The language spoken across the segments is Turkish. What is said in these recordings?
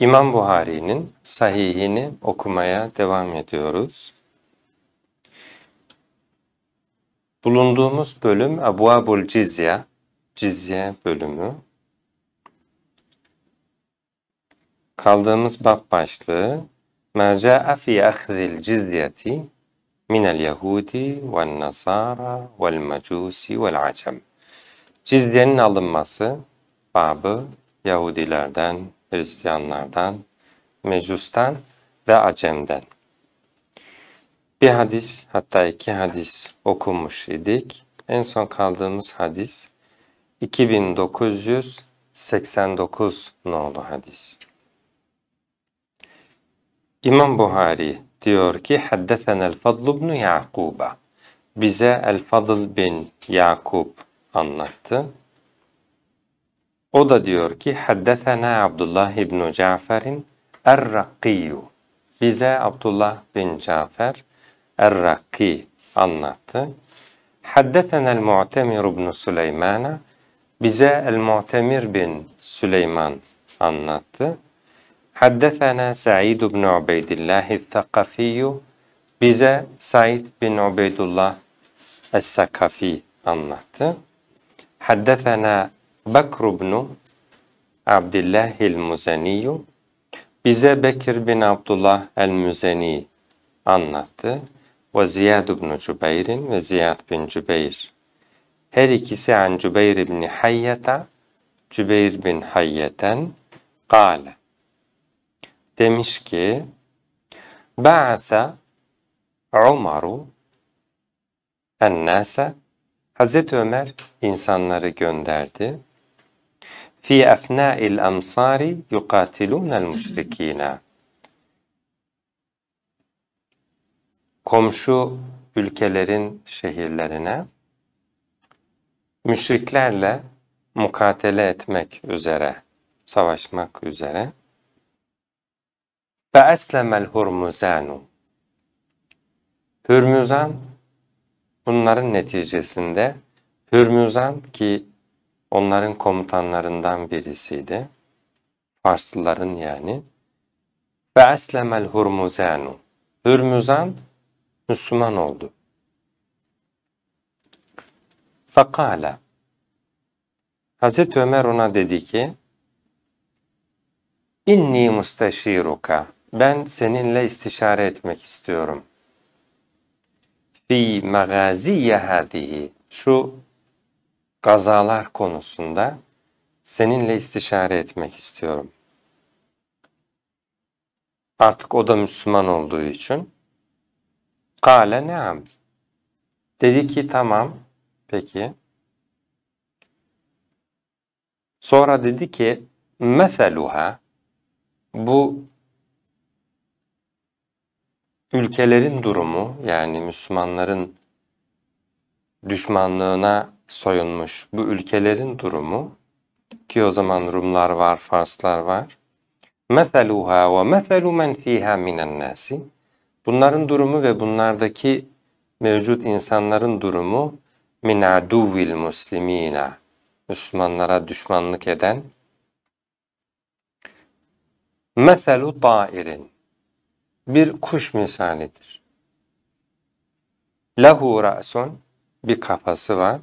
İmam Buhari'nin sahihini okumaya devam ediyoruz. Bulunduğumuz bölüm Ebuabul Cizye, Cizye bölümü. Kaldığımız bab başlığı Merca'a fi ahdil cizyeti minel yahudi vel nasara vel mecusi vel acem. Cizyenin alınması babı Yahudilerden, Hristiyanlardan, Mecus'tan ve Acem'den. Bir hadis hatta iki hadis okumuş idik. En son kaldığımız hadis 2989 nolu hadis. İmam Buhari diyor ki Haddethen el Fadl ibn Yakub'a bize el Fadl bin Yakub anlattı. O da diyor ki haddesena Abdullah ibn Cafer'in Errakkiyu. Bize Abdullah bin Cafer Errakki anlattı. Haddesena el-Mu'temir ibn Süleymana. Bize el-Mu'temir bin Süleyman anlattı. Haddesena Sa'id ibn Ubeydillah el-Thakafiyu. Bize Said bin Ubeydullah el-Sakafi anlattı. Haddesena Bekr bin Abdullah el-Müzeni bize Bekir bin Abdullah el-Müzeni anlattı. Ve Ziyad bin Cübeyr'in ve Ziyad bin Cübeyr. Her ikisi an Cübeyr bin Hayyata, Cübeyr bin Hayyeten kâle. Demiş ki, Ba'atha Umaru ennâse Hazreti Ömer insanları gönderdi fi efna'il emsari yukatilunel müşrikine. Komşu ülkelerin şehirlerine müşriklerle mukatele etmek üzere, savaşmak üzere. Ve eslemel hurmuzanu. Hürmüzan bunların neticesinde Hürmüzan ki onların komutanlarından birisiydi. Farslıların yani. Ve eslemel hurmuzanu. Hürmüzan Müslüman oldu. Fakala. Hazreti Ömer ona dedi ki, İnni musteşiruka. Ben seninle istişare etmek istiyorum. Fi magaziye hadihi. Şu gazalar konusunda seninle istişare etmek istiyorum. Artık o da Müslüman olduğu için. Kale neam. Dedi ki tamam, peki. Sonra dedi ki meseluha bu ülkelerin durumu yani Müslümanların düşmanlığına soyunmuş bu ülkelerin durumu ki o zaman Rumlar var, Farslar var. Meseluha ve meselu men fiha minen Bunların durumu ve bunlardaki mevcut insanların durumu min aduvil muslimina. Müslümanlara düşmanlık eden meselu ta'irin bir kuş misalidir. Lehu ra'sun bir kafası var.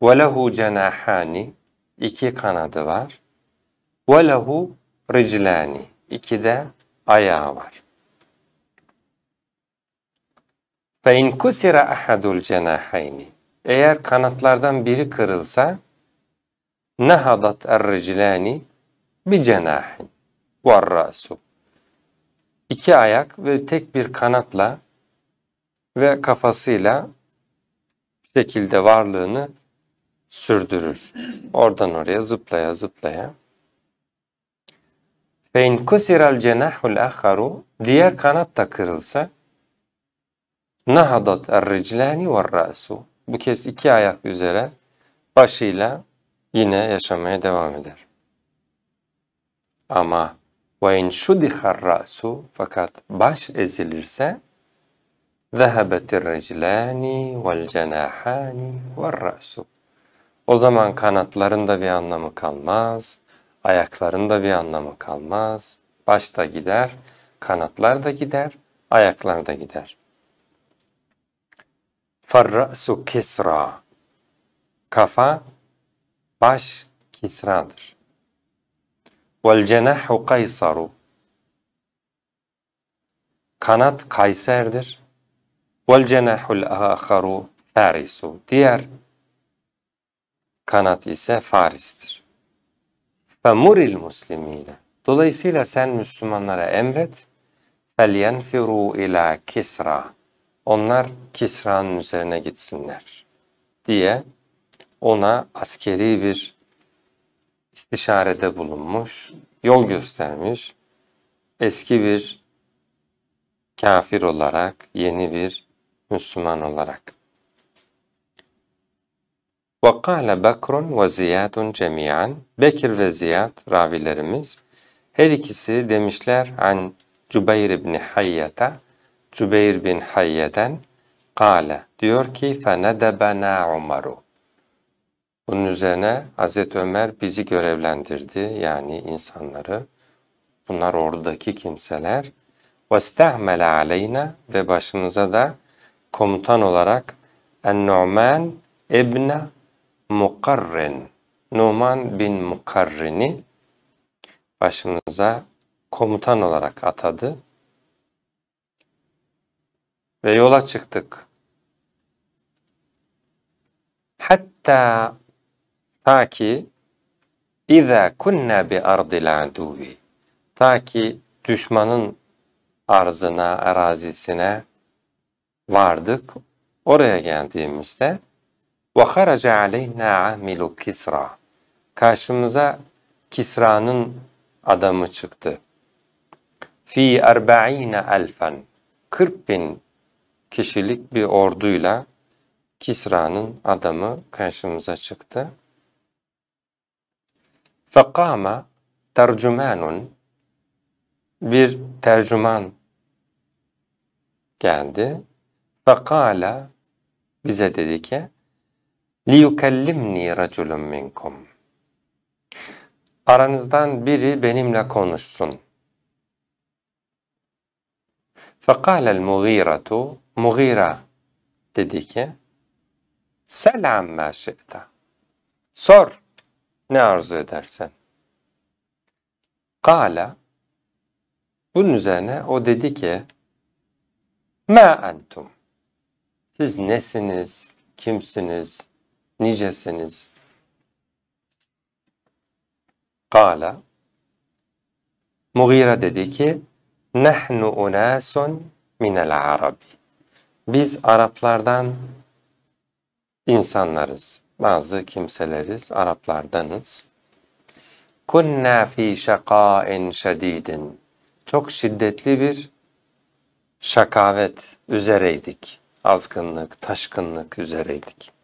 وَلَهُ cenahani iki kanadı var. وَلَهُ رِجْلَانِ iki de ayağı var. فَاِنْ كُسِرَ اَحَدُ الْجَنَاحَيْنِ Eğer kanatlardan biri kırılsa نَهَضَتْ اَرْرِجْلَانِ بِجَنَاحٍ وَالرَّاسُ İki ayak ve tek bir kanatla ve kafasıyla şekilde varlığını sürdürür. Oradan oraya zıplaya zıplaya. فَاِنْ كُسِرَ الْجَنَاحُ الْاَخَرُ Diğer kanat da kırılsa nahadat er-riclani Bu kez iki ayak üzere başıyla yine yaşamaya devam eder. Ama ve in şudihar ra'su fakat baş ezilirse zehebetir riclani vel cenahani ver o zaman kanatların da bir anlamı kalmaz, ayakların da bir anlamı kalmaz. baş da gider, kanatlar da gider, ayaklar da gider. Farrasu kisra. Kafa, baş kisradır. Vel cenahu kaysaru. Kanat kayserdir. Vel cenahul aharu farisu. Diğer kanat ise Faris'tir. Femuril muslimine. Dolayısıyla sen Müslümanlara emret. Felyenfiru ila Kisra. Onlar Kisra'nın üzerine gitsinler diye ona askeri bir istişarede bulunmuş, yol göstermiş. Eski bir kafir olarak, yeni bir Müslüman olarak. وَقَالَ بَكْرٌ وَزِيَادٌ جَمِيعًا Bekir ve Ziyad ravilerimiz her ikisi demişler an Cübeyr ibn Hayyata Cübeyr bin Hayye'den Kale diyor ki فَنَدَبَنَا Umaru. Bunun üzerine Hz. Ömer bizi görevlendirdi yani insanları. Bunlar oradaki kimseler. وَاسْتَعْمَلَ aleyna ve başımıza da komutan olarak En-Nu'man ibn Mukarren, Numan bin Mukarren'i başımıza komutan olarak atadı. Ve yola çıktık. Hatta ta ki İza kunna bi ardil aduvi. Ta ki düşmanın arzına, arazisine vardık. Oraya geldiğimizde وَخَرَجَ عَلَيْنَا عَامِلُ كِسْرَى Karşımıza Kisra'nın adamı çıktı. Fi erba'ine elfen 40 bin kişilik bir orduyla Kisra'nın adamı karşımıza çıktı. Fakama tercümanun bir tercüman geldi. Fakala bize dedi ki لِيُكَلِّمْنِي رَجُلٌ مِنْكُمْ Aranızdan biri benimle konuşsun. فَقَالَ الْمُغِيرَةُ Mugira dedi ki, Selam ma şi'ta. Sor ne arzu edersen. Kala bunun üzerine o dedi ki Ma entum. Siz nesiniz, kimsiniz, nicesiniz. Kala Mughira dedi ki Nehnu unasun minel arabi. Biz Araplardan insanlarız. Bazı kimseleriz, Araplardanız. Kunna fi şakain şedidin. Çok şiddetli bir şakavet üzereydik. Azgınlık, taşkınlık üzereydik.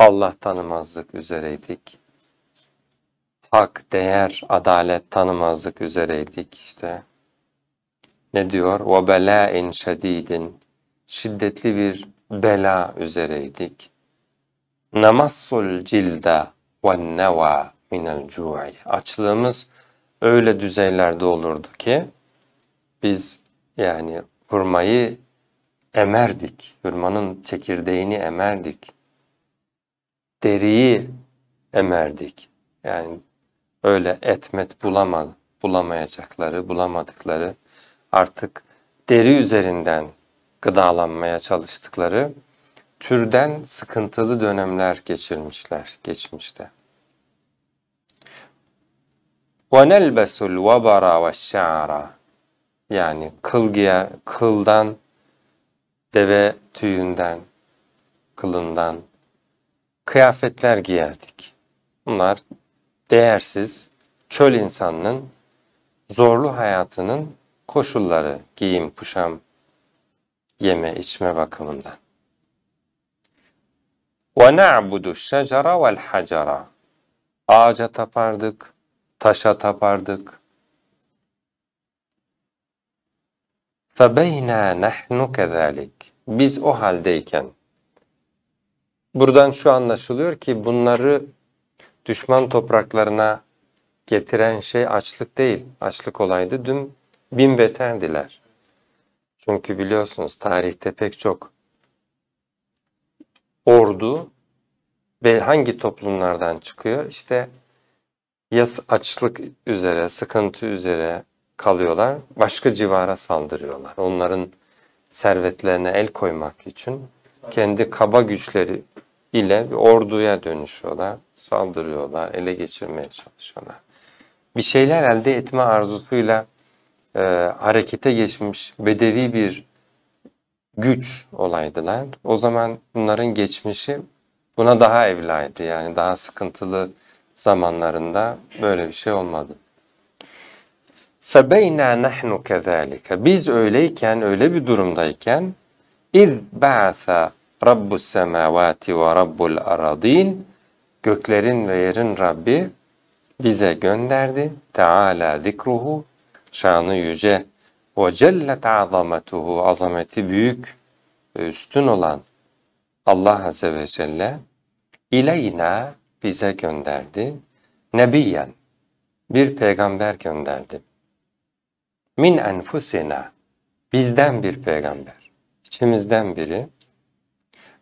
Allah tanımazlık üzereydik. Hak, değer, adalet tanımazlık üzereydik işte. Ne diyor? وَبَلَاءٍ شَد۪يدٍ Şiddetli bir bela üzereydik. نَمَصُّ الْجِلْدَ وَالنَّوَى مِنَ الْجُوعِ Açlığımız öyle düzeylerde olurdu ki biz yani hurmayı emerdik, hurmanın çekirdeğini emerdik deriyi emerdik. Yani öyle etmet bulamadı, bulamayacakları, bulamadıkları artık deri üzerinden gıdalanmaya çalıştıkları türden sıkıntılı dönemler geçirmişler geçmişte. وَنَلْبَسُ الْوَبَرَا وَالشَّعَرَا Yani kıl giyer, kıldan, deve tüyünden, kılından kıyafetler giyerdik. Bunlar değersiz, çöl insanının zorlu hayatının koşulları, giyim, kuşam, yeme, içme bakımından. وَنَعْبُدُ الشَّجَرَ وَالْحَجَرَ Ağaca tapardık, taşa tapardık. فَبَيْنَا نَحْنُ كَذَٰلِكَ Biz o haldeyken, Buradan şu anlaşılıyor ki bunları düşman topraklarına getiren şey açlık değil. Açlık olaydı dün bin beterdiler. Çünkü biliyorsunuz tarihte pek çok ordu hangi toplumlardan çıkıyor? İşte ya açlık üzere, sıkıntı üzere kalıyorlar, başka civara saldırıyorlar. Onların servetlerine el koymak için kendi kaba güçleri ile bir orduya dönüşüyorlar, saldırıyorlar, ele geçirmeye çalışıyorlar. Bir şeyler elde etme arzusuyla e, harekete geçmiş bedevi bir güç olaydılar. O zaman bunların geçmişi buna daha evlaydı. Yani daha sıkıntılı zamanlarında böyle bir şey olmadı. فَبَيْنَا نَحْنُ كَذَٰلِكَ Biz öyleyken, öyle bir durumdayken İz ba'sa Rabbus semavati ve Rabbul aradin göklerin ve yerin Rabbi bize gönderdi. Teala zikruhu şanı yüce ve cellet azametuhu azameti büyük ve üstün olan Allah Azze ve Celle ileyna bize gönderdi. Nebiyen bir peygamber gönderdi. Min enfusina bizden bir peygamber içimizden biri.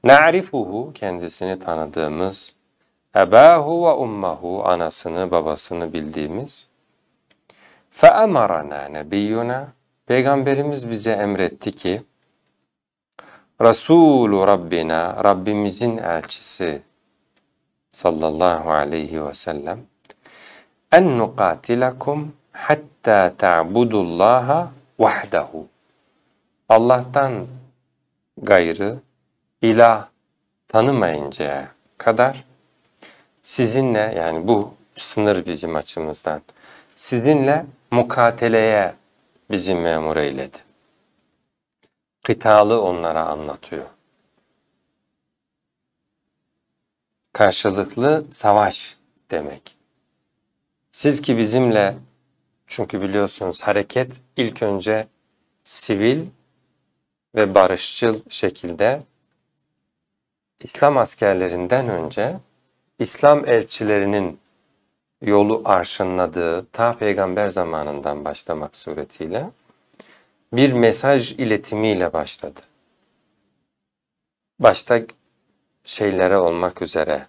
Na'rifuhu kendisini tanıdığımız, ebahu ve ummahu anasını babasını bildiğimiz. Fe'emarana nebiyyuna Peygamberimiz bize emretti ki Resulü Rabbina Rabbimizin elçisi sallallahu aleyhi ve sellem en nukatilakum hatta ta'budullaha vahdahu Allah'tan gayrı ilah tanımayıncaya kadar sizinle yani bu sınır bizim açımızdan sizinle mukateleye bizi memur eyledi. Kıtalı onlara anlatıyor. Karşılıklı savaş demek. Siz ki bizimle çünkü biliyorsunuz hareket ilk önce sivil ve barışçıl şekilde İslam askerlerinden önce İslam elçilerinin yolu arşınladığı ta peygamber zamanından başlamak suretiyle bir mesaj iletimiyle başladı. Başta şeylere olmak üzere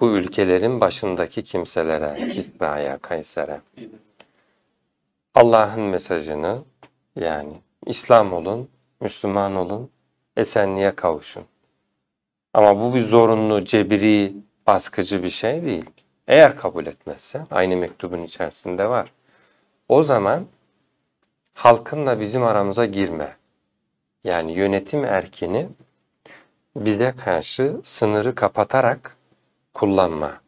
bu ülkelerin başındaki kimselere, Kisra'ya, Kayser'e Allah'ın mesajını yani İslam olun, Müslüman olun, esenliğe kavuşun. Ama bu bir zorunlu, cebiri, baskıcı bir şey değil. Eğer kabul etmezsen, aynı mektubun içerisinde var. O zaman halkınla bizim aramıza girme. Yani yönetim erkini bize karşı sınırı kapatarak kullanma.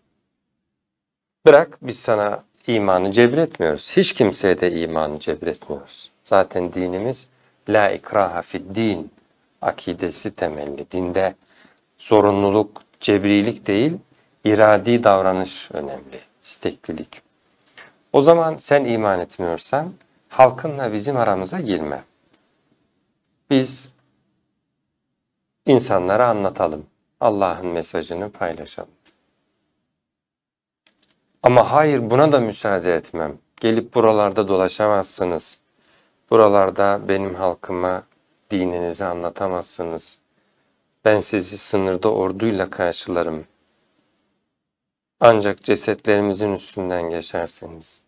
Bırak biz sana imanı cebretmiyoruz. Hiç kimseye de imanı cebretmiyoruz. Zaten dinimiz la ikraha fid din akidesi temelli. Dinde zorunluluk, cebrilik değil, iradi davranış önemli, isteklilik. O zaman sen iman etmiyorsan halkınla bizim aramıza girme. Biz insanlara anlatalım. Allah'ın mesajını paylaşalım. Ama hayır buna da müsaade etmem. Gelip buralarda dolaşamazsınız. Buralarda benim halkıma dininizi anlatamazsınız. Ben sizi sınırda orduyla karşılarım. Ancak cesetlerimizin üstünden geçersiniz.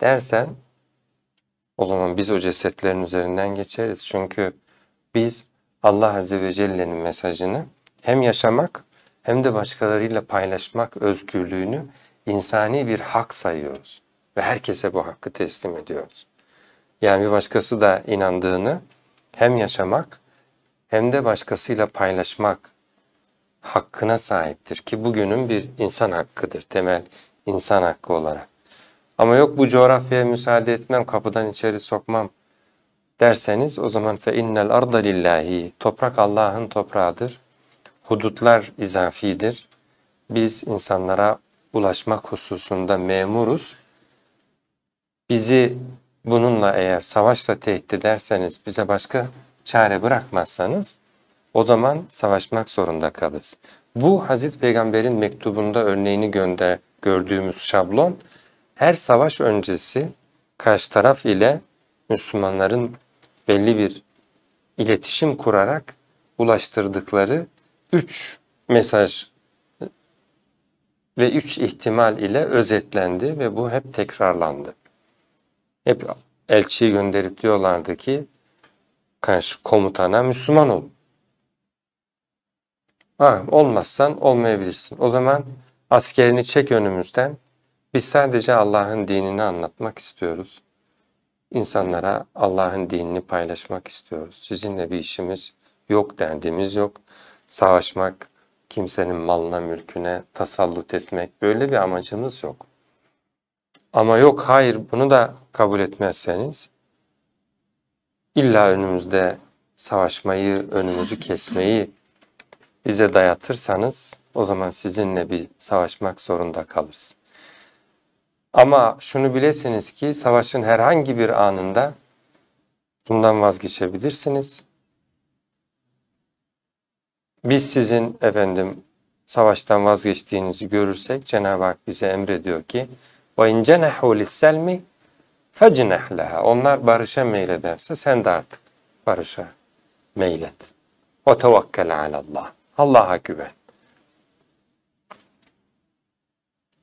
Dersen o zaman biz o cesetlerin üzerinden geçeriz. Çünkü biz Allah Azze ve Celle'nin mesajını hem yaşamak hem de başkalarıyla paylaşmak özgürlüğünü insani bir hak sayıyoruz. Ve herkese bu hakkı teslim ediyoruz yani bir başkası da inandığını hem yaşamak hem de başkasıyla paylaşmak hakkına sahiptir ki bugünün bir insan hakkıdır temel insan hakkı olarak. Ama yok bu coğrafyaya müsaade etmem, kapıdan içeri sokmam derseniz o zaman fe innel arda lillahi toprak Allah'ın toprağıdır. Hudutlar izafidir. Biz insanlara ulaşmak hususunda memuruz. Bizi bununla eğer savaşla tehdit ederseniz, bize başka çare bırakmazsanız o zaman savaşmak zorunda kalırız. Bu Hazreti Peygamber'in mektubunda örneğini gönder, gördüğümüz şablon her savaş öncesi karşı taraf ile Müslümanların belli bir iletişim kurarak ulaştırdıkları üç mesaj e, ve üç ihtimal ile özetlendi ve bu hep tekrarlandı hep elçiyi gönderip diyorlardı ki karşı komutana Müslüman ol. Ha, olmazsan olmayabilirsin. O zaman askerini çek önümüzden. Biz sadece Allah'ın dinini anlatmak istiyoruz. İnsanlara Allah'ın dinini paylaşmak istiyoruz. Sizinle bir işimiz yok, dendiğimiz yok. Savaşmak, kimsenin malına, mülküne tasallut etmek böyle bir amacımız yok. Ama yok hayır bunu da kabul etmezseniz illa önümüzde savaşmayı, önümüzü kesmeyi bize dayatırsanız o zaman sizinle bir savaşmak zorunda kalırız. Ama şunu bilesiniz ki savaşın herhangi bir anında bundan vazgeçebilirsiniz. Biz sizin efendim savaştan vazgeçtiğinizi görürsek Cenab-ı Hak bize emrediyor ki وَاِنْ جَنَحُوا لِسَّلْمِ فَجْنَحْ لَهَا Onlar barışa meylederse sen de artık barışa meylet. وَتَوَكَّلْ عَلَى اللّٰهِ Allah'a güven.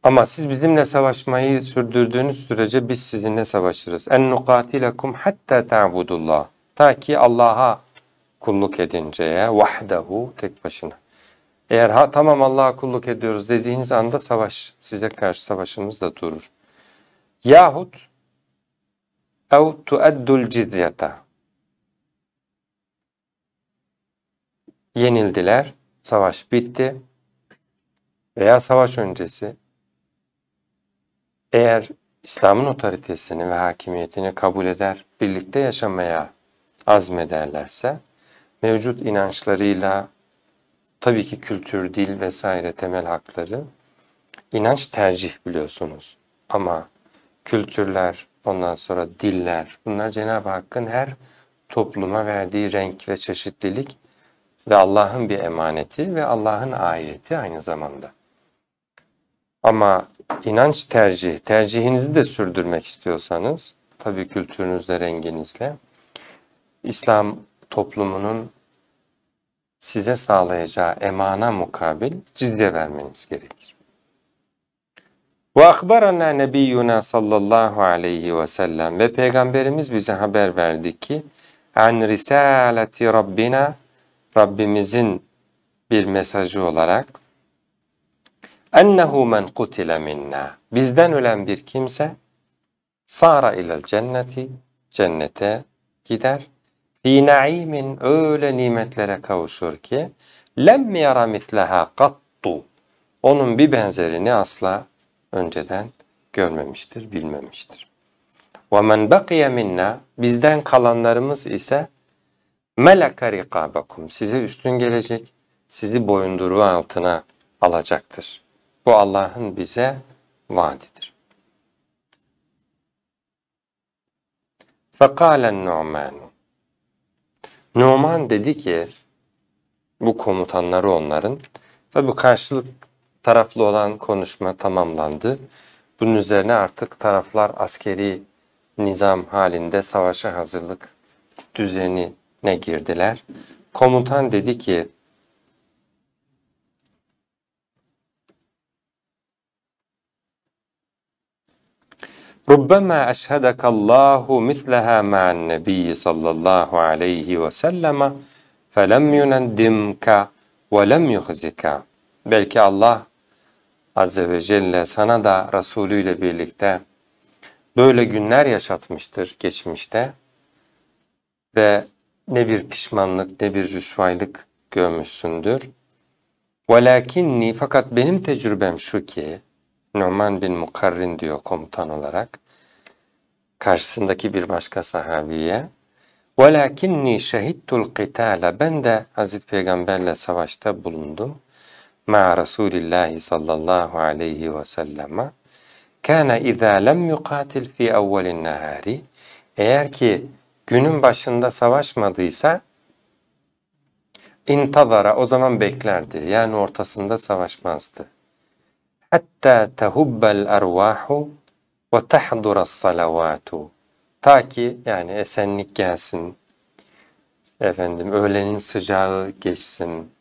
Ama siz bizimle savaşmayı sürdürdüğünüz sürece biz sizinle savaşırız. En nukatilekum hatta ta'budullah. Ta ki Allah'a kulluk edinceye vahdehu tek başına. Eğer ha tamam Allah'a kulluk ediyoruz dediğiniz anda savaş size karşı savaşımız da durur. Yahut ev tueddul cizyata. Yenildiler, savaş bitti veya savaş öncesi eğer İslam'ın otoritesini ve hakimiyetini kabul eder, birlikte yaşamaya azmederlerse mevcut inançlarıyla, tabii ki kültür, dil vesaire temel hakları inanç tercih biliyorsunuz. Ama kültürler, ondan sonra diller bunlar Cenab-ı Hakk'ın her topluma verdiği renk ve çeşitlilik ve Allah'ın bir emaneti ve Allah'ın ayeti aynı zamanda. Ama inanç tercih, tercihinizi de sürdürmek istiyorsanız tabii kültürünüzle, renginizle İslam toplumunun size sağlayacağı emana mukabil cizye vermeniz gerekir. Ve akbarana nebiyyuna sallallahu aleyhi ve sellem ve peygamberimiz bize haber verdi ki an risaleti rabbina Rabbimizin bir mesajı olarak ennehu men kutile minna bizden ölen bir kimse sara ilel cenneti cennete gider fi naimin öyle nimetlere kavuşur ki lem yara misleha kattu. Onun bir benzerini asla önceden görmemiştir, bilmemiştir. Ve men bakiye minna bizden kalanlarımız ise meleka rikabakum size üstün gelecek, sizi boyunduruğu altına alacaktır. Bu Allah'ın bize vaadidir. فقال النعمان Numan dedi ki bu komutanları onların. ve bu karşılık taraflı olan konuşma tamamlandı. Bunun üzerine artık taraflar askeri nizam halinde savaşa hazırlık düzenine girdiler. Komutan dedi ki Rubbema Allahu, misleha ma'an nebiyyi sallallahu aleyhi ve selleme felem yunendimka ve lem yuhzika. Belki Allah Azze ve Celle sana da Resulü ile birlikte böyle günler yaşatmıştır geçmişte ve ne bir pişmanlık ne bir rüsvaylık görmüşsündür. Velakinni fakat benim tecrübem şu ki Noman bin Mukarrin diyor komutan olarak karşısındaki bir başka sahabiye وَلَكِنِّي شَهِدْتُ الْقِتَالَ Ben de Hazreti Peygamberle savaşta bulundum. مَا رَسُولِ اللّٰهِ sallallahu aleyhi ve selleme كَانَ اِذَا لَمْ يُقَاتِلْ فِي اَوَّلِ النَّهَارِ Eğer ki günün başında savaşmadıysa intazara o zaman beklerdi. Yani ortasında savaşmazdı hatta tehubbel ervahu ve tahduras salavatu. Ta ki yani esenlik gelsin. Efendim öğlenin sıcağı geçsin.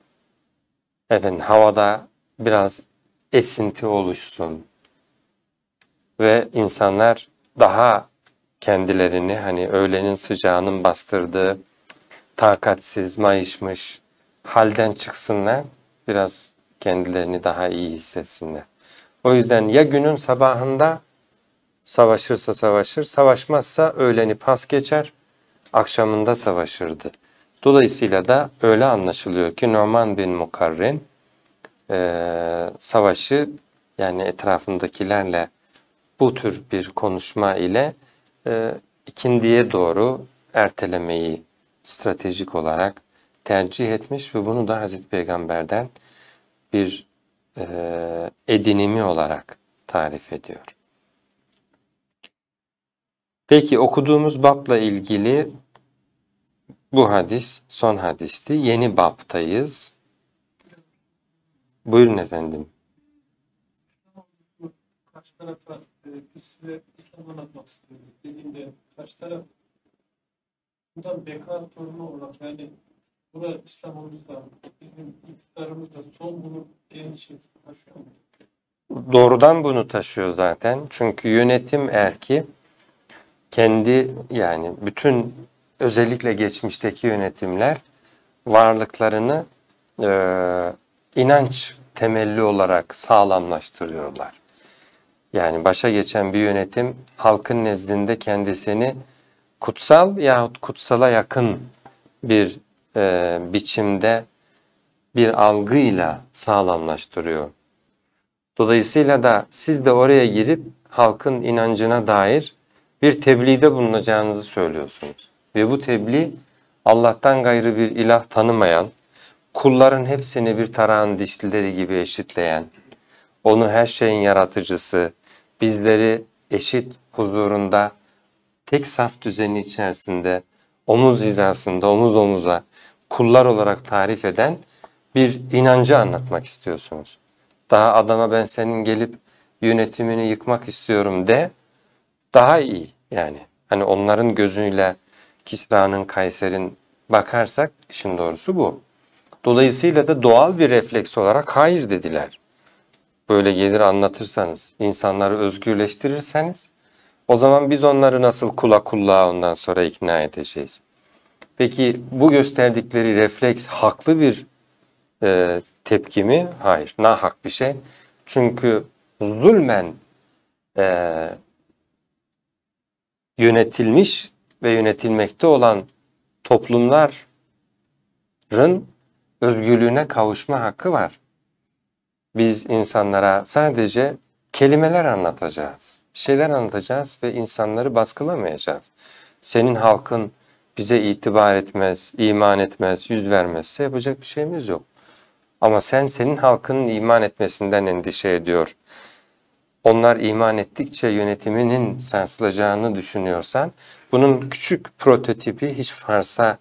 Efendim havada biraz esinti oluşsun. Ve insanlar daha kendilerini hani öğlenin sıcağının bastırdığı takatsiz, mayışmış halden çıksınlar. Biraz kendilerini daha iyi hissetsinler. O yüzden ya günün sabahında savaşırsa savaşır, savaşmazsa öğleni pas geçer, akşamında savaşırdı. Dolayısıyla da öyle anlaşılıyor ki Norman bin Mukarrin e, savaşı yani etrafındakilerle bu tür bir konuşma ile e, ikindiye doğru ertelemeyi stratejik olarak tercih etmiş ve bunu da Hazreti Peygamber'den bir e, edinimi olarak tarif ediyor. Peki okuduğumuz babla ilgili bu hadis son hadisti. Yeni baptayız. Buyurun efendim. Karşı tarafa e, biz İslam anlatmak istiyoruz dediğimde karşı taraf bundan beka sorunu olarak yani bu da İslam'ımızda, bizim iktidarımızda son bunu geniş taşıyor mu? Doğrudan bunu taşıyor zaten. Çünkü yönetim erki kendi yani bütün özellikle geçmişteki yönetimler varlıklarını e, inanç temelli olarak sağlamlaştırıyorlar. Yani başa geçen bir yönetim halkın nezdinde kendisini kutsal yahut kutsala yakın bir e, biçimde bir algıyla sağlamlaştırıyor. Dolayısıyla da siz de oraya girip halkın inancına dair bir tebliğde bulunacağınızı söylüyorsunuz. Ve bu tebliğ Allah'tan gayrı bir ilah tanımayan, kulların hepsini bir tarağın dişlileri gibi eşitleyen, onu her şeyin yaratıcısı, bizleri eşit huzurunda, tek saf düzeni içerisinde, omuz hizasında, omuz omuza kullar olarak tarif eden bir inancı anlatmak istiyorsunuz. Daha adama ben senin gelip yönetimini yıkmak istiyorum de daha iyi yani. Hani onların gözüyle Kisra'nın, Kayser'in bakarsak işin doğrusu bu. Dolayısıyla da doğal bir refleks olarak hayır dediler. Böyle gelir anlatırsanız, insanları özgürleştirirseniz o zaman biz onları nasıl kula kulluğa ondan sonra ikna edeceğiz? Peki bu gösterdikleri refleks haklı bir e, tepki mi? Hayır, nahak bir şey. Çünkü zulmen e, yönetilmiş ve yönetilmekte olan toplumların özgürlüğüne kavuşma hakkı var. Biz insanlara sadece kelimeler anlatacağız, şeyler anlatacağız ve insanları baskılamayacağız. Senin halkın bize itibar etmez, iman etmez, yüz vermezse yapacak bir şeyimiz yok. Ama sen senin halkının iman etmesinden endişe ediyor. Onlar iman ettikçe yönetiminin sarsılacağını düşünüyorsan bunun küçük prototipi hiç Fars'a,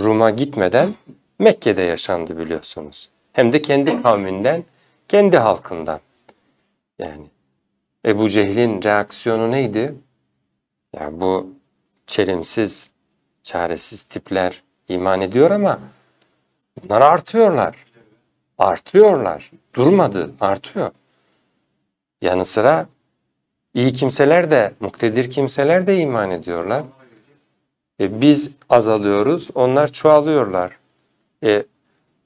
Rum'a gitmeden Mekke'de yaşandı biliyorsunuz. Hem de kendi kavminden, kendi halkından. Yani Ebu Cehil'in reaksiyonu neydi? Yani bu çelimsiz çaresiz tipler iman ediyor ama bunlar artıyorlar. Artıyorlar. Durmadı, artıyor. Yanı sıra iyi kimseler de, muktedir kimseler de iman ediyorlar. E, biz azalıyoruz, onlar çoğalıyorlar. E,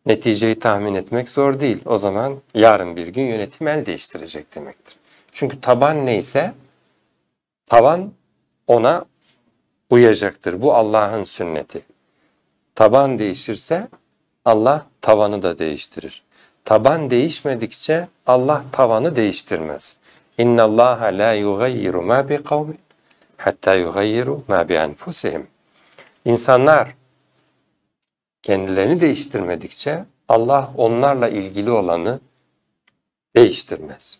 neticeyi tahmin etmek zor değil. O zaman yarın bir gün yönetim el değiştirecek demektir. Çünkü taban neyse taban ona uyacaktır. Bu Allah'ın sünneti. Taban değişirse Allah tavanı da değiştirir. Taban değişmedikçe Allah tavanı değiştirmez. İnna Allah la yugayyiru ma bi kavmin hatta yugayyiru ma bi enfusihim. İnsanlar kendilerini değiştirmedikçe Allah onlarla ilgili olanı değiştirmez.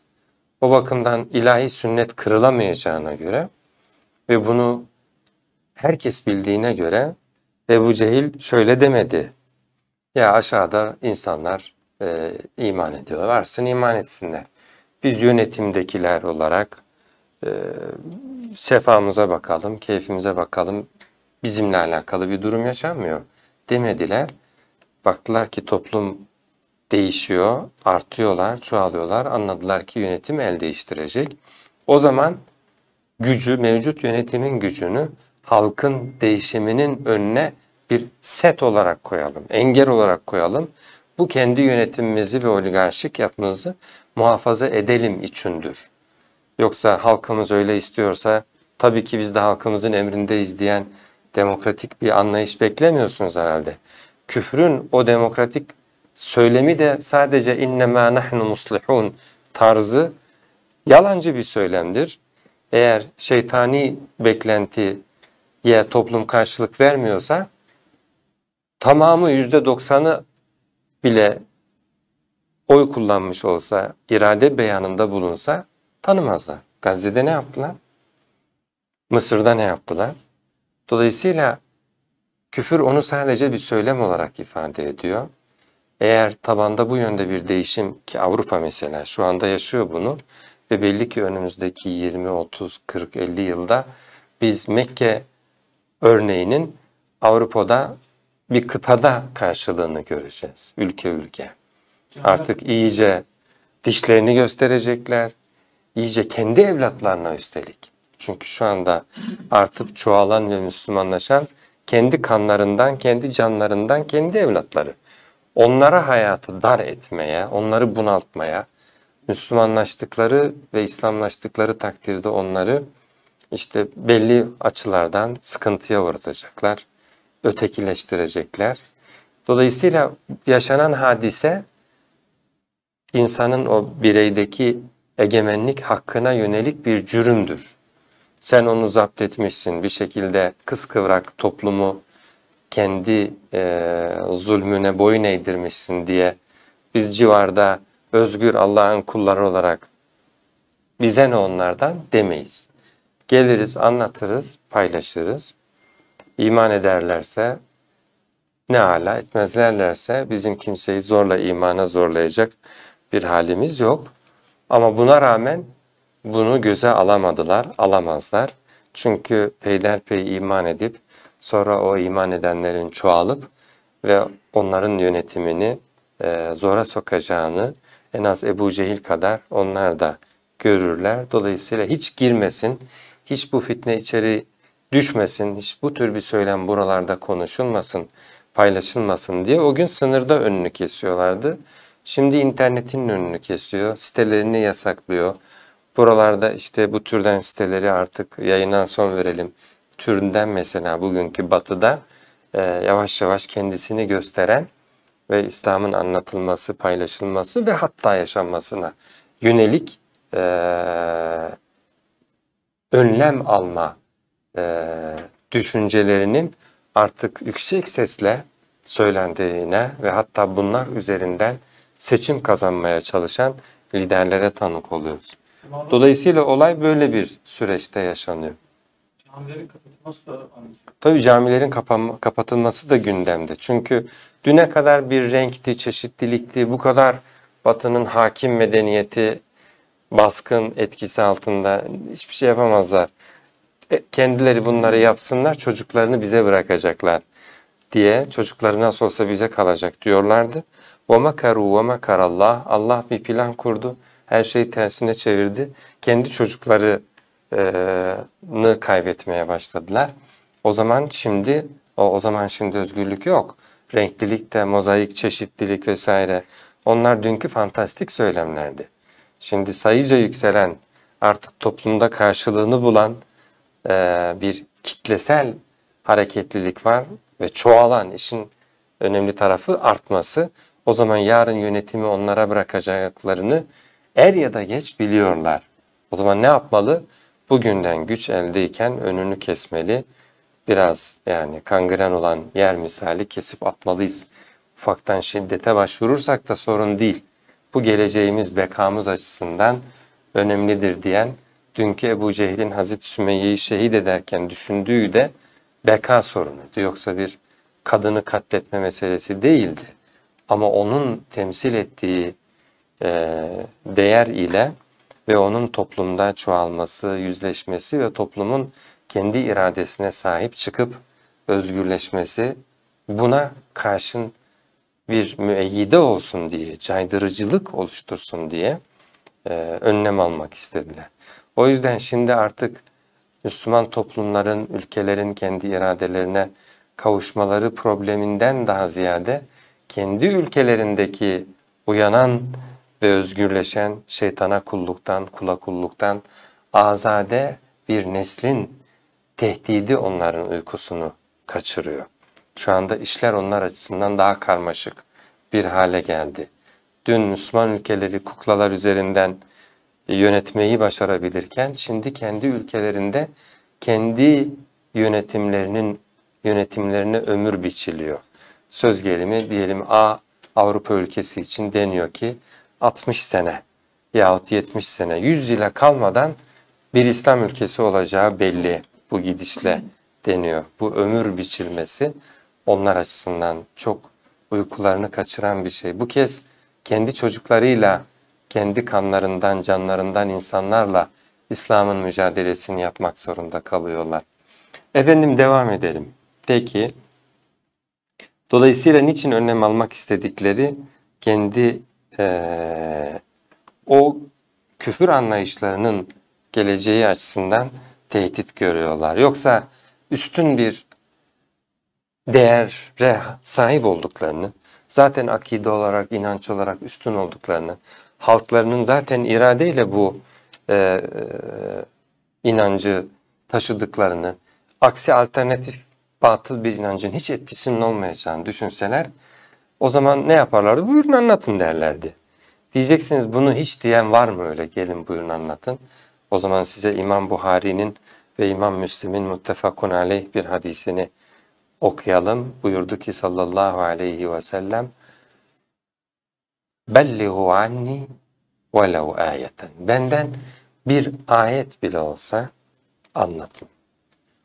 O bakımdan ilahi sünnet kırılamayacağına göre ve bunu herkes bildiğine göre Ebu Cehil şöyle demedi. Ya aşağıda insanlar e, iman ediyor Varsın iman etsinler. Biz yönetimdekiler olarak e, sefamıza bakalım, keyfimize bakalım. Bizimle alakalı bir durum yaşanmıyor demediler. Baktılar ki toplum değişiyor, artıyorlar, çoğalıyorlar. Anladılar ki yönetim el değiştirecek. O zaman gücü, mevcut yönetimin gücünü halkın değişiminin önüne bir set olarak koyalım, engel olarak koyalım. Bu kendi yönetimimizi ve oligarşik yapımızı muhafaza edelim içindir. Yoksa halkımız öyle istiyorsa tabii ki biz de halkımızın emrindeyiz diyen demokratik bir anlayış beklemiyorsunuz herhalde. Küfrün o demokratik söylemi de sadece innema nahnu muslihun tarzı yalancı bir söylemdir. Eğer şeytani beklenti ya toplum karşılık vermiyorsa tamamı yüzde doksanı bile oy kullanmış olsa, irade beyanında bulunsa tanımazlar. Gazze'de ne yaptılar? Mısır'da ne yaptılar? Dolayısıyla küfür onu sadece bir söylem olarak ifade ediyor. Eğer tabanda bu yönde bir değişim ki Avrupa mesela şu anda yaşıyor bunu ve belli ki önümüzdeki 20, 30, 40, 50 yılda biz Mekke örneğinin Avrupa'da bir kıtada karşılığını göreceğiz ülke ülke. Artık iyice dişlerini gösterecekler, iyice kendi evlatlarına üstelik. Çünkü şu anda artıp çoğalan ve Müslümanlaşan kendi kanlarından, kendi canlarından kendi evlatları. Onlara hayatı dar etmeye, onları bunaltmaya, Müslümanlaştıkları ve İslamlaştıkları takdirde onları işte belli açılardan sıkıntıya uğratacaklar, ötekileştirecekler. Dolayısıyla yaşanan hadise insanın o bireydeki egemenlik hakkına yönelik bir cürümdür. Sen onu zapt etmişsin bir şekilde kıskıvrak toplumu kendi e, zulmüne boyun eğdirmişsin diye biz civarda özgür Allah'ın kulları olarak bize ne onlardan demeyiz. Geliriz, anlatırız, paylaşırız. İman ederlerse ne hala etmezlerlerse bizim kimseyi zorla imana zorlayacak bir halimiz yok. Ama buna rağmen bunu göze alamadılar, alamazlar. Çünkü peyderpey iman edip sonra o iman edenlerin çoğalıp ve onların yönetimini e, zora sokacağını en az Ebu Cehil kadar onlar da görürler. Dolayısıyla hiç girmesin, hiç bu fitne içeri düşmesin, hiç bu tür bir söylem buralarda konuşulmasın, paylaşılmasın diye o gün sınırda önünü kesiyorlardı. Şimdi internetin önünü kesiyor, sitelerini yasaklıyor. Buralarda işte bu türden siteleri artık yayına son verelim türünden mesela bugünkü batıda e, yavaş yavaş kendisini gösteren ve İslam'ın anlatılması, paylaşılması ve hatta yaşanmasına yönelik e, önlem alma e, düşüncelerinin artık yüksek sesle söylendiğine ve hatta bunlar üzerinden seçim kazanmaya çalışan liderlere tanık oluyoruz. Dolayısıyla olay böyle bir süreçte yaşanıyor. Camilerin kapatılması da Tabii camilerin kapatılması da gündemde. Çünkü düne kadar bir renkti, çeşitlilikti, bu kadar Batı'nın hakim medeniyeti baskın etkisi altında hiçbir şey yapamazlar. E, kendileri bunları yapsınlar, çocuklarını bize bırakacaklar diye çocukları nasıl olsa bize kalacak diyorlardı. وَمَكَرُوا وَمَكَرَ Allah Allah bir plan kurdu, her şeyi tersine çevirdi. Kendi çocuklarını e, kaybetmeye başladılar. O zaman şimdi o, o zaman şimdi özgürlük yok. Renklilik de, mozaik, çeşitlilik vesaire. Onlar dünkü fantastik söylemlerdi. Şimdi sayıca yükselen, artık toplumda karşılığını bulan e, bir kitlesel hareketlilik var ve çoğalan işin önemli tarafı artması. O zaman yarın yönetimi onlara bırakacaklarını er ya da geç biliyorlar. O zaman ne yapmalı? Bugünden güç eldeyken önünü kesmeli. Biraz yani kangren olan yer misali kesip atmalıyız. Ufaktan şiddete başvurursak da sorun değil bu geleceğimiz bekamız açısından önemlidir diyen dünkü Ebu Cehil'in Hazreti Sümeyye'yi şehit ederken düşündüğü de beka sorunuydu. Yoksa bir kadını katletme meselesi değildi. Ama onun temsil ettiği e, değer ile ve onun toplumda çoğalması, yüzleşmesi ve toplumun kendi iradesine sahip çıkıp özgürleşmesi buna karşın bir müeyyide olsun diye, caydırıcılık oluştursun diye e, önlem almak istediler. O yüzden şimdi artık Müslüman toplumların, ülkelerin kendi iradelerine kavuşmaları probleminden daha ziyade kendi ülkelerindeki uyanan ve özgürleşen şeytana kulluktan, kula kulluktan azade bir neslin tehdidi onların uykusunu kaçırıyor. Şu anda işler onlar açısından daha karmaşık bir hale geldi. Dün Müslüman ülkeleri kuklalar üzerinden e, yönetmeyi başarabilirken şimdi kendi ülkelerinde kendi yönetimlerinin yönetimlerine ömür biçiliyor. Söz gelimi diyelim A Avrupa ülkesi için deniyor ki 60 sene yahut 70 sene 100 yıla kalmadan bir İslam ülkesi olacağı belli bu gidişle deniyor. Bu ömür biçilmesi onlar açısından çok uykularını kaçıran bir şey. Bu kez kendi çocuklarıyla, kendi kanlarından, canlarından insanlarla İslam'ın mücadelesini yapmak zorunda kalıyorlar. Efendim devam edelim. Peki, dolayısıyla niçin önlem almak istedikleri kendi e, o küfür anlayışlarının geleceği açısından tehdit görüyorlar. Yoksa üstün bir değere sahip olduklarını, zaten akide olarak, inanç olarak üstün olduklarını, halklarının zaten iradeyle bu e, e, inancı taşıdıklarını, aksi alternatif batıl bir inancın hiç etkisinin olmayacağını düşünseler, o zaman ne yaparlardı? Buyurun anlatın derlerdi. Diyeceksiniz bunu hiç diyen var mı öyle? Gelin buyurun anlatın. O zaman size İmam Buhari'nin ve İmam Müslim'in muttefakun aleyh bir hadisini okuyalım. Buyurdu ki sallallahu aleyhi ve sellem Bellihu anni velev ayeten. Benden bir ayet bile olsa anlatın.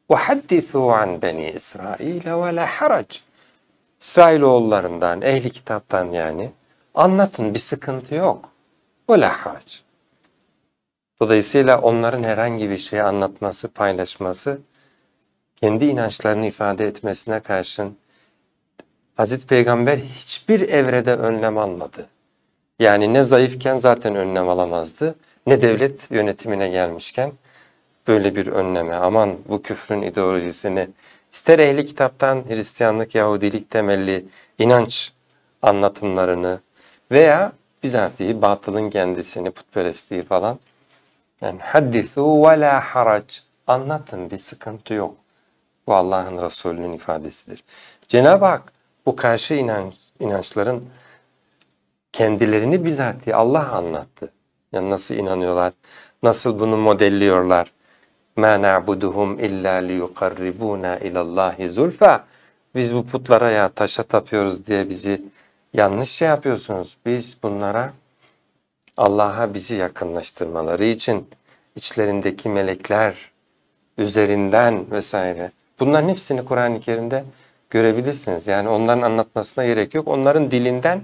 وَحَدِّثُوا عَنْ بَنِي إِسْرَائِيلَ وَلَا حَرَجٍ İsrailoğullarından, ehli kitaptan yani anlatın bir sıkıntı yok. وَلَا حَرَجٍ Dolayısıyla onların herhangi bir şey anlatması, paylaşması kendi inançlarını ifade etmesine karşın Hazreti Peygamber hiçbir evrede önlem almadı. Yani ne zayıfken zaten önlem alamazdı ne devlet yönetimine gelmişken böyle bir önleme aman bu küfrün ideolojisini ister ehli kitaptan Hristiyanlık, Yahudilik temelli inanç anlatımlarını veya Bizantiyi, batılın kendisini, putperestliği falan yani hadithu ve la harac anlatın bir sıkıntı yok. Bu Allah'ın Resulü'nün ifadesidir. Cenab-ı Hak bu karşı inanç, inançların kendilerini bizatihi Allah anlattı. Yani nasıl inanıyorlar, nasıl bunu modelliyorlar. مَا نَعْبُدُهُمْ اِلَّا لِيُقَرِّبُونَا اِلَى اللّٰهِ زُلْفَى Biz bu putlara ya taşa tapıyoruz diye bizi yanlış şey yapıyorsunuz. Biz bunlara Allah'a bizi yakınlaştırmaları için içlerindeki melekler üzerinden vesaire Bunların hepsini Kur'an-ı Kerim'de görebilirsiniz. Yani onların anlatmasına gerek yok. Onların dilinden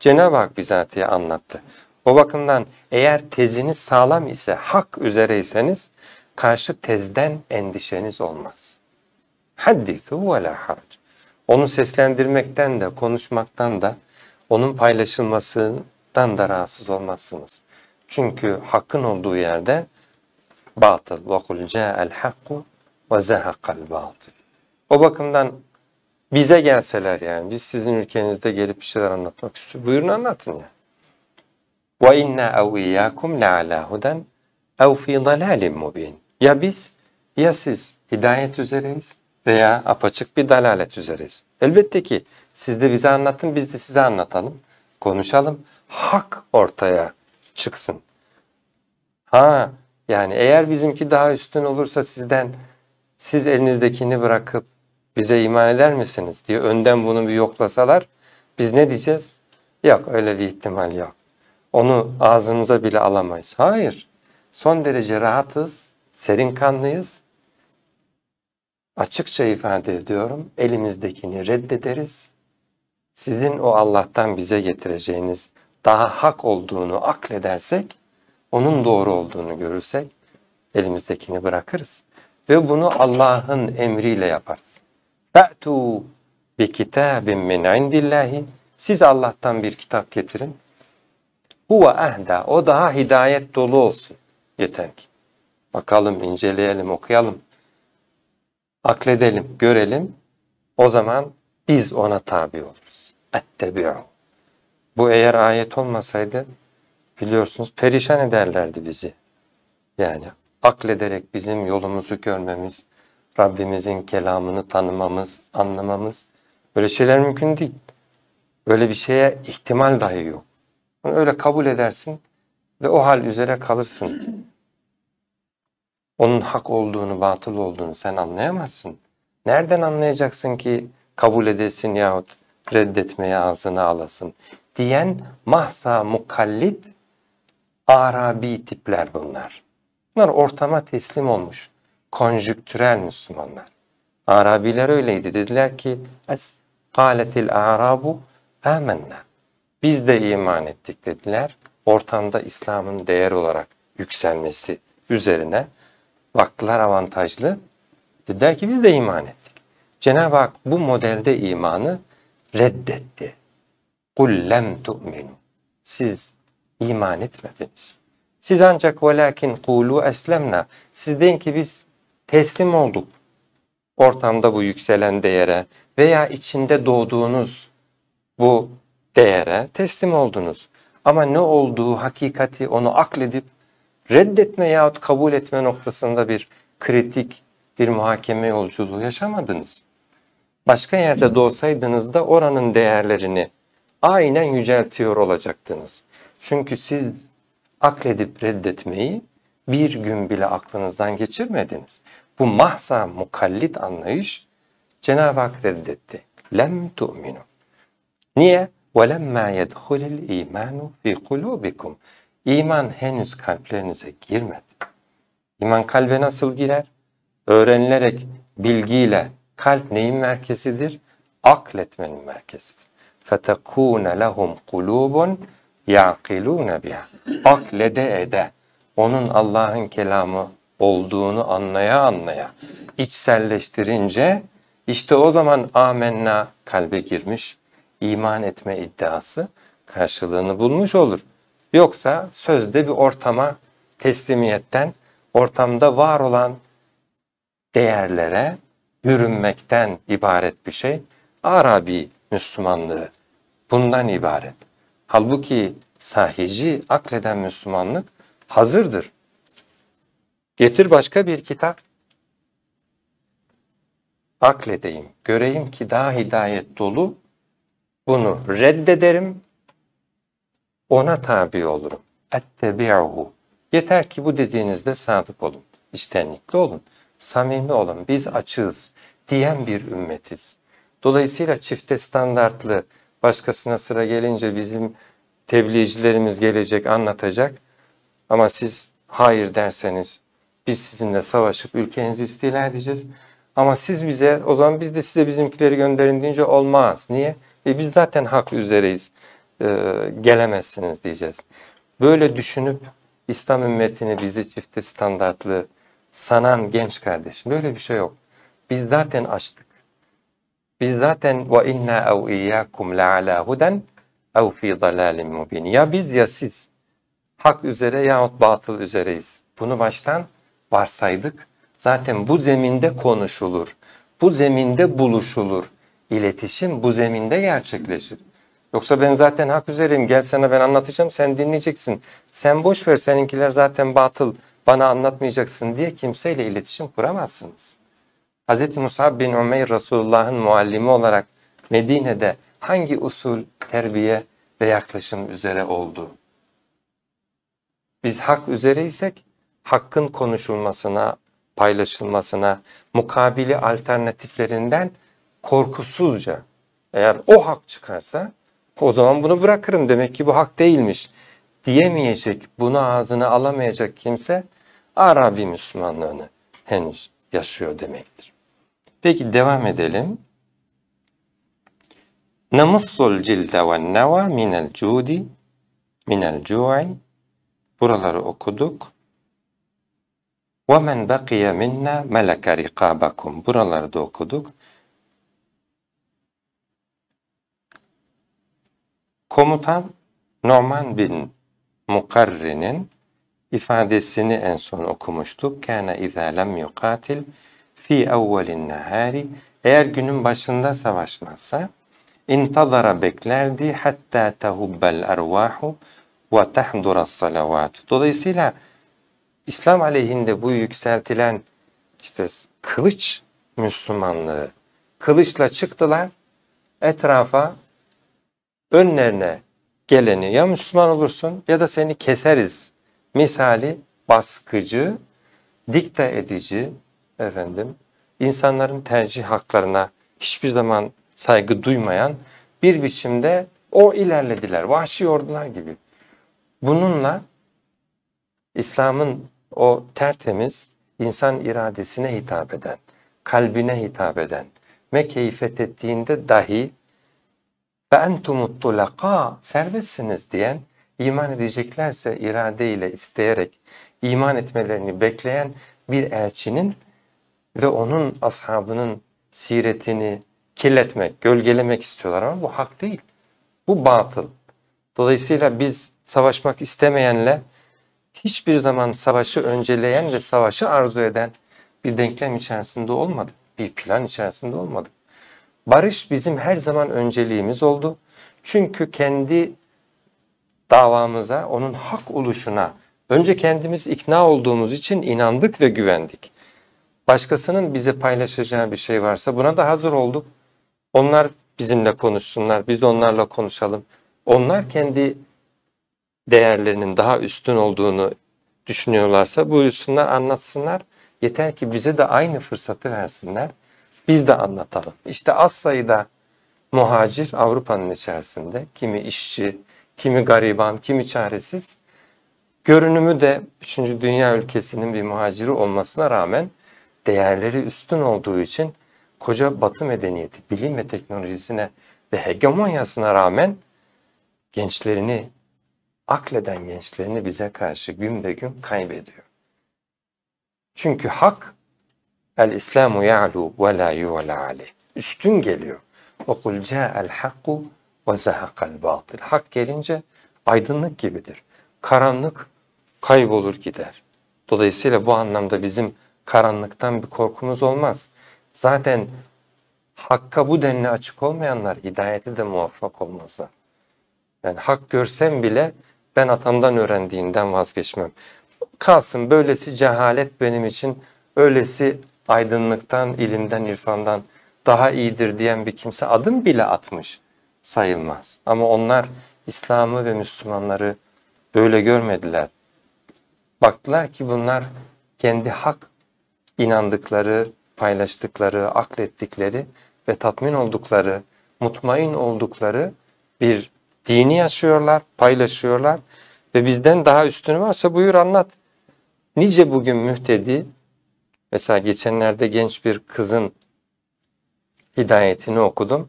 Cenab-ı Hak bizatihi anlattı. O bakımdan eğer teziniz sağlam ise, hak üzereyseniz karşı tezden endişeniz olmaz. Haddithu ve la harac. Onu seslendirmekten de, konuşmaktan da, onun paylaşılmasından da rahatsız olmazsınız. Çünkü hakkın olduğu yerde batıl. وَقُلْ جَاءَ الْحَقُّ ve zehakal batıl. O bakımdan bize gelseler yani biz sizin ülkenizde gelip bir şeyler anlatmak istiyoruz. Buyurun anlatın ya. Ve inna ev iyyakum la ala huden ev fi dalalin mubin. Ya biz ya siz hidayet üzereyiz veya apaçık bir dalalet üzereyiz. Elbette ki siz de bize anlatın biz de size anlatalım. Konuşalım. Hak ortaya çıksın. Ha yani eğer bizimki daha üstün olursa sizden siz elinizdekini bırakıp bize iman eder misiniz diye önden bunu bir yoklasalar biz ne diyeceğiz? Yok öyle bir ihtimal yok. Onu ağzımıza bile alamayız. Hayır. Son derece rahatız, serin kanlıyız. Açıkça ifade ediyorum. Elimizdekini reddederiz. Sizin o Allah'tan bize getireceğiniz daha hak olduğunu akledersek, onun doğru olduğunu görürsek elimizdekini bırakırız ve bunu Allah'ın emriyle yaparsın. Fe'tu bi kitabin min indillahi siz Allah'tan bir kitap getirin. Huve ahda o daha hidayet dolu olsun yeter ki. Bakalım, inceleyelim, okuyalım. Akledelim, görelim. O zaman biz ona tabi oluruz. Ettebi'u. Bu eğer ayet olmasaydı biliyorsunuz perişan ederlerdi bizi. Yani aklederek bizim yolumuzu görmemiz, Rabbimizin kelamını tanımamız, anlamamız böyle şeyler mümkün değil. Böyle bir şeye ihtimal dahi yok. Onu öyle kabul edersin ve o hal üzere kalırsın. Onun hak olduğunu, batıl olduğunu sen anlayamazsın. Nereden anlayacaksın ki kabul edesin yahut reddetmeye ağzını alasın diyen mahsa mukallit Arabi tipler bunlar. Bunlar ortama teslim olmuş. Konjüktürel Müslümanlar. Arabiler öyleydi. Dediler ki Kâletil arabu âmennâ. Biz de iman ettik dediler. Ortamda İslam'ın değer olarak yükselmesi üzerine baktılar avantajlı. Dediler ki biz de iman ettik. Cenab-ı Hak bu modelde imanı reddetti. Kullem tu'minu. Siz iman etmediniz. Siz ancak velakin kulu eslemna. Siz deyin ki biz teslim olduk. Ortamda bu yükselen değere veya içinde doğduğunuz bu değere teslim oldunuz. Ama ne olduğu hakikati onu akledip reddetme yahut kabul etme noktasında bir kritik bir muhakeme yolculuğu yaşamadınız. Başka yerde doğsaydınız da oranın değerlerini aynen yüceltiyor olacaktınız. Çünkü siz akledip reddetmeyi bir gün bile aklınızdan geçirmediniz. Bu mahza mukallit anlayış Cenab-ı Hak reddetti. Lem tu'minu. Niye? وَلَمَّا يَدْخُلِ الْا۪يمَانُ ف۪ي قُلُوبِكُمْ İman henüz kalplerinize girmedi. İman kalbe nasıl girer? Öğrenilerek, bilgiyle. Kalp neyin merkezidir? Akletmenin merkezidir. فَتَكُونَ لَهُمْ قُلُوبٌ yaqilûne biha. Aklede ede. Onun Allah'ın kelamı olduğunu anlaya anlaya içselleştirince işte o zaman amenna kalbe girmiş iman etme iddiası karşılığını bulmuş olur. Yoksa sözde bir ortama teslimiyetten, ortamda var olan değerlere yürünmekten ibaret bir şey. Arabi Müslümanlığı bundan ibaret. Halbuki sahici, akleden Müslümanlık hazırdır. Getir başka bir kitap. Akledeyim, göreyim ki daha hidayet dolu. Bunu reddederim, ona tabi olurum. Ettebi'uhu. Yeter ki bu dediğinizde sadık olun, içtenlikli olun, samimi olun, biz açığız diyen bir ümmetiz. Dolayısıyla çifte standartlı, Başkasına sıra gelince bizim tebliğcilerimiz gelecek, anlatacak. Ama siz hayır derseniz biz sizinle savaşıp ülkenizi istila edeceğiz. Ama siz bize o zaman biz de size bizimkileri gönderin deyince olmaz. Niye? E biz zaten hak üzereyiz. Ee, gelemezsiniz diyeceğiz. Böyle düşünüp İslam ümmetini bizi çifte standartlı sanan genç kardeşim böyle bir şey yok. Biz zaten açtık. Biz zaten ve inna ev iyyakum la ala huden ev fi dalalim mubin. Ya biz ya siz hak üzere yahut batıl üzereyiz. Bunu baştan varsaydık. Zaten bu zeminde konuşulur. Bu zeminde buluşulur. İletişim bu zeminde gerçekleşir. Yoksa ben zaten hak üzereyim gel sana ben anlatacağım sen dinleyeceksin. Sen boş ver seninkiler zaten batıl bana anlatmayacaksın diye kimseyle iletişim kuramazsınız. Hz. Musa bin Umeyr Resulullah'ın muallimi olarak Medine'de hangi usul, terbiye ve yaklaşım üzere oldu? Biz hak üzereysek hakkın konuşulmasına, paylaşılmasına, mukabili alternatiflerinden korkusuzca eğer o hak çıkarsa o zaman bunu bırakırım demek ki bu hak değilmiş diyemeyecek, bunu ağzına alamayacak kimse Arabi Müslümanlığını henüz yaşıyor demektir. Peki devam edelim. Namussul cilde ve neva minel cudi minel cu'i Buraları okuduk. وَمَنْ بَقِيَ minna مَلَكَ رِقَابَكُمْ Buraları da okuduk. Komutan Norman bin Mukarri'nin ifadesini en son okumuştuk. كَانَ اِذَا لَمْ يُقَاتِلْ fi evvelin nehari eğer günün başında savaşmazsa intazara beklerdi hatta tehubbel ervahu ve tehdura salavat. Dolayısıyla İslam aleyhinde bu yükseltilen işte kılıç Müslümanlığı kılıçla çıktılar etrafa önlerine geleni ya Müslüman olursun ya da seni keseriz misali baskıcı, dikte edici, efendim insanların tercih haklarına hiçbir zaman saygı duymayan bir biçimde o ilerlediler. Vahşi ordular gibi. Bununla İslam'ın o tertemiz insan iradesine hitap eden, kalbine hitap eden, Mekke'yi fethettiğinde dahi ve entumut tulaka serbestsiniz diyen iman edeceklerse irade ile isteyerek iman etmelerini bekleyen bir elçinin ve onun ashabının siretini kirletmek, gölgelemek istiyorlar ama bu hak değil. Bu batıl. Dolayısıyla biz savaşmak istemeyenle hiçbir zaman savaşı önceleyen ve savaşı arzu eden bir denklem içerisinde olmadık. Bir plan içerisinde olmadık. Barış bizim her zaman önceliğimiz oldu. Çünkü kendi davamıza, onun hak oluşuna önce kendimiz ikna olduğumuz için inandık ve güvendik başkasının bize paylaşacağı bir şey varsa buna da hazır olduk. Onlar bizimle konuşsunlar, biz onlarla konuşalım. Onlar kendi değerlerinin daha üstün olduğunu düşünüyorlarsa buyursunlar, anlatsınlar. Yeter ki bize de aynı fırsatı versinler. Biz de anlatalım. İşte az sayıda muhacir Avrupa'nın içerisinde kimi işçi, kimi gariban, kimi çaresiz. Görünümü de 3. Dünya ülkesinin bir muhaciri olmasına rağmen değerleri üstün olduğu için koca batı medeniyeti bilim ve teknolojisine ve hegemonyasına rağmen gençlerini, akleden gençlerini bize karşı gün be gün kaybediyor. Çünkü hak el İslamu ya'lu ve la yu'la aleyh. Üstün geliyor. Ve kul ca'el hakku ve zahakal batıl. Hak gelince aydınlık gibidir. Karanlık kaybolur gider. Dolayısıyla bu anlamda bizim karanlıktan bir korkumuz olmaz. Zaten hakka bu denli açık olmayanlar hidayete de muvaffak olmazlar. Yani hak görsem bile ben atamdan öğrendiğinden vazgeçmem. Kalsın böylesi cehalet benim için, öylesi aydınlıktan, ilimden, irfandan daha iyidir diyen bir kimse adım bile atmış sayılmaz. Ama onlar İslam'ı ve Müslümanları böyle görmediler. Baktılar ki bunlar kendi hak inandıkları, paylaştıkları, aklettikleri ve tatmin oldukları, mutmain oldukları bir dini yaşıyorlar, paylaşıyorlar ve bizden daha üstünü varsa buyur anlat. Nice bugün mühtedi, mesela geçenlerde genç bir kızın hidayetini okudum.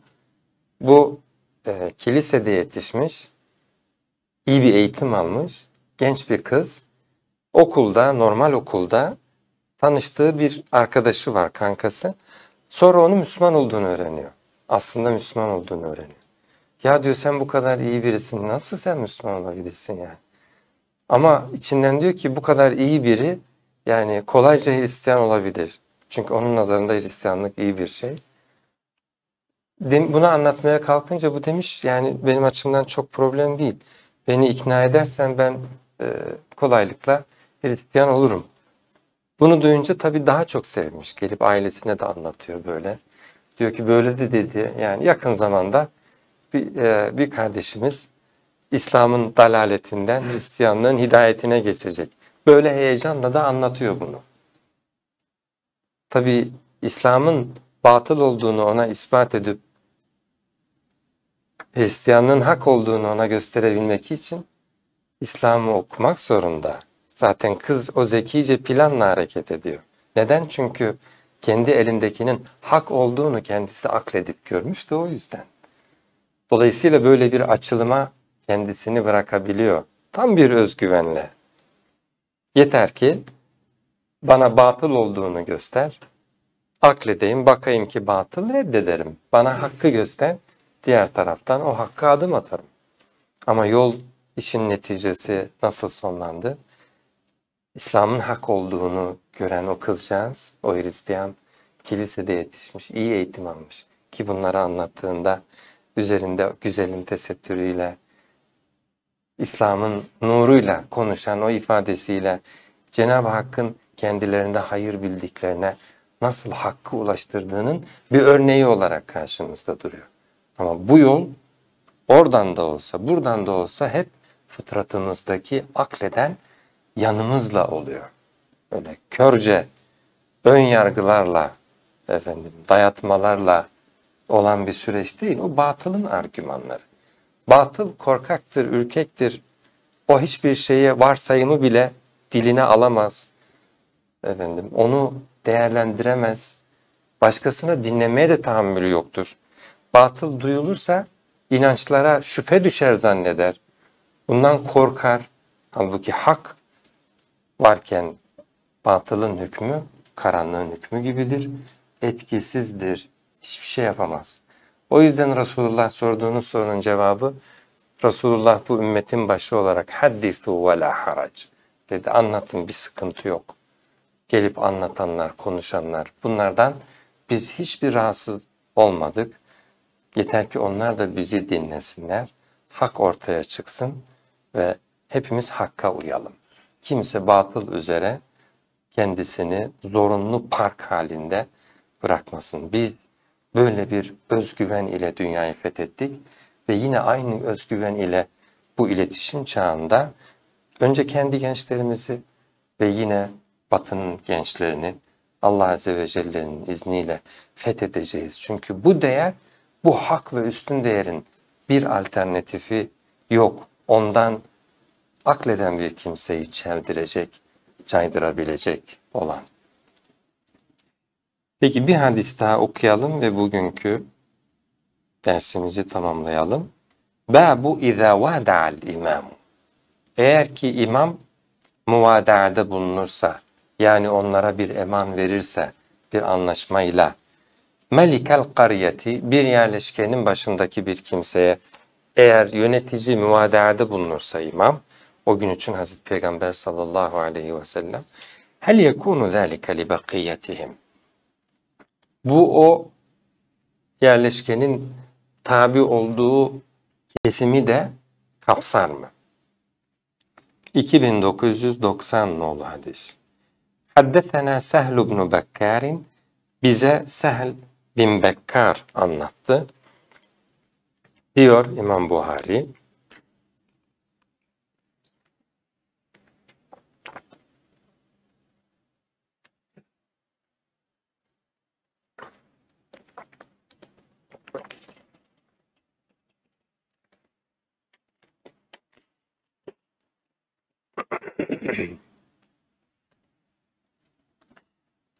Bu e, kilisede yetişmiş, iyi bir eğitim almış, genç bir kız okulda, normal okulda tanıştığı bir arkadaşı var kankası. Sonra onu Müslüman olduğunu öğreniyor. Aslında Müslüman olduğunu öğreniyor. Ya diyor sen bu kadar iyi birisin nasıl sen Müslüman olabilirsin yani. Ama içinden diyor ki bu kadar iyi biri yani kolayca Hristiyan olabilir. Çünkü onun nazarında Hristiyanlık iyi bir şey. Bunu anlatmaya kalkınca bu demiş yani benim açımdan çok problem değil. Beni ikna edersen ben kolaylıkla Hristiyan olurum. Bunu duyunca tabii daha çok sevmiş. Gelip ailesine de anlatıyor böyle. Diyor ki böyle de dedi. Yani yakın zamanda bir, e, bir kardeşimiz İslam'ın dalaletinden Hristiyanlığın hidayetine geçecek. Böyle heyecanla da anlatıyor bunu. Tabii İslam'ın batıl olduğunu ona ispat edip Hristiyanlığın hak olduğunu ona gösterebilmek için İslam'ı okumak zorunda. Zaten kız o zekice planla hareket ediyor. Neden? Çünkü kendi elindekinin hak olduğunu kendisi akledip görmüş de o yüzden. Dolayısıyla böyle bir açılıma kendisini bırakabiliyor. Tam bir özgüvenle. Yeter ki bana batıl olduğunu göster. Akledeyim, bakayım ki batıl reddederim. Bana hakkı göster. Diğer taraftan o hakkı adım atarım. Ama yol işin neticesi nasıl sonlandı? İslam'ın hak olduğunu gören o kızcağız, o Hristiyan kilisede yetişmiş, iyi eğitim almış. Ki bunları anlattığında üzerinde güzelim tesettürüyle, İslam'ın nuruyla konuşan o ifadesiyle Cenab-ı Hakk'ın kendilerinde hayır bildiklerine nasıl hakkı ulaştırdığının bir örneği olarak karşımızda duruyor. Ama bu yol oradan da olsa, buradan da olsa hep fıtratımızdaki akleden yanımızla oluyor. Öyle körce ön yargılarla efendim dayatmalarla olan bir süreç değil. O batılın argümanları. Batıl korkaktır, ürkektir. O hiçbir şeye varsayımı bile diline alamaz. Efendim onu değerlendiremez. Başkasına dinlemeye de tahammülü yoktur. Batıl duyulursa inançlara şüphe düşer zanneder. Bundan korkar. Halbuki hak varken batılın hükmü karanlığın hükmü gibidir. Etkisizdir. Hiçbir şey yapamaz. O yüzden Resulullah sorduğunuz sorunun cevabı Resulullah bu ümmetin başı olarak haddisu ve la harac dedi. Anlatın bir sıkıntı yok. Gelip anlatanlar, konuşanlar bunlardan biz hiçbir rahatsız olmadık. Yeter ki onlar da bizi dinlesinler. Hak ortaya çıksın ve hepimiz hakka uyalım kimse batıl üzere kendisini zorunlu park halinde bırakmasın. Biz böyle bir özgüven ile dünyayı fethettik ve yine aynı özgüven ile bu iletişim çağında önce kendi gençlerimizi ve yine batının gençlerini Allah Azze ve Celle'nin izniyle fethedeceğiz. Çünkü bu değer, bu hak ve üstün değerin bir alternatifi yok. Ondan akleden bir kimseyi çeldirecek, caydırabilecek olan. Peki bir hadis daha okuyalım ve bugünkü dersimizi tamamlayalım. Babu izâ vada'al imam. Eğer ki imam muvada'da bulunursa, yani onlara bir eman verirse, bir anlaşmayla, melikel kariyeti bir yerleşkenin başındaki bir kimseye eğer yönetici müvadaada bulunursa imam o gün için Hazreti Peygamber sallallahu aleyhi ve sellem hel yekunu zâlike li bakiyetihim. Bu o yerleşkenin tabi olduğu kesimi de kapsar mı? 2990 nolu hadis. Haddetena Sehl ibn Bekkar'in bize Sehl bin Bekkar anlattı. Diyor İmam Buhari.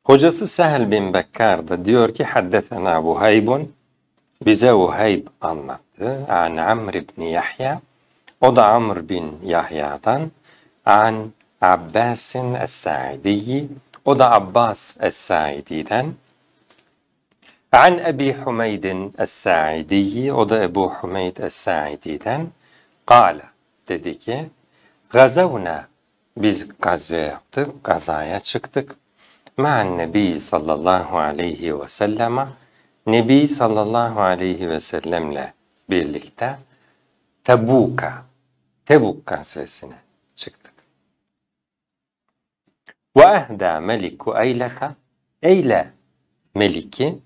Hocası Sehl bin Bekkar da diyor ki haddesena Vuhaybun bize Vuhayb anlattı. An Amr ibn Yahya o da Amr bin Yahya'dan an Abbasin Es-Sa'idiyi o da Abbas Es-Sa'idi'den an Ebi Humeydin Es-Sa'idiyi o da Ebu Humeyd Es-Sa'idi'den kâle dedi ki gazavna biz gazve yaptık, gazaya çıktık. Ma'an Nebi sallallahu aleyhi ve selleme, Nebi sallallahu aleyhi ve sellemle birlikte Tebuk'a, Tebuk gazvesine çıktık. Ve ehda meliku eylete, eyle meliki,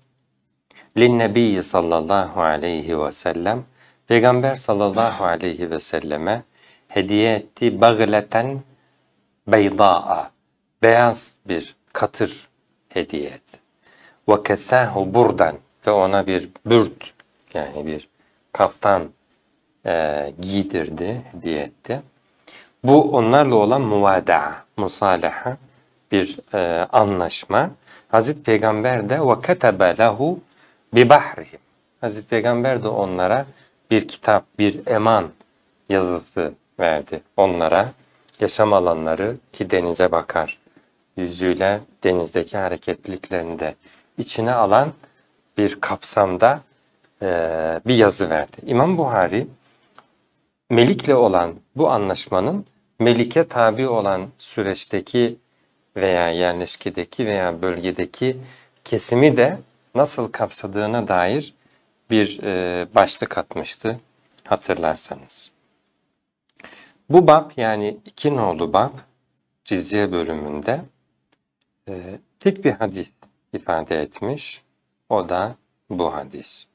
linnebi sallallahu aleyhi ve sellem, Peygamber sallallahu aleyhi ve selleme hediye etti bagleten beyda'a beyaz bir katır hediye et. Ve kesahu burdan ve ona bir bürt yani bir kaftan e, giydirdi, hediye etti. Bu onlarla olan muvada'a, musalaha bir e, anlaşma. Hazreti Peygamber de ve ketebe lehu bi bahrihim. Hazreti Peygamber de onlara bir kitap, bir eman yazısı verdi onlara yaşam alanları ki denize bakar. Yüzüyle denizdeki hareketliliklerini de içine alan bir kapsamda e, bir yazı verdi. İmam Buhari Melik'le olan bu anlaşmanın Melik'e tabi olan süreçteki veya yerleşkedeki veya bölgedeki kesimi de nasıl kapsadığına dair bir e, başlık atmıştı hatırlarsanız. Bu bab yani iki nolu bab cizye bölümünde e, tek bir hadis ifade etmiş. O da bu hadis.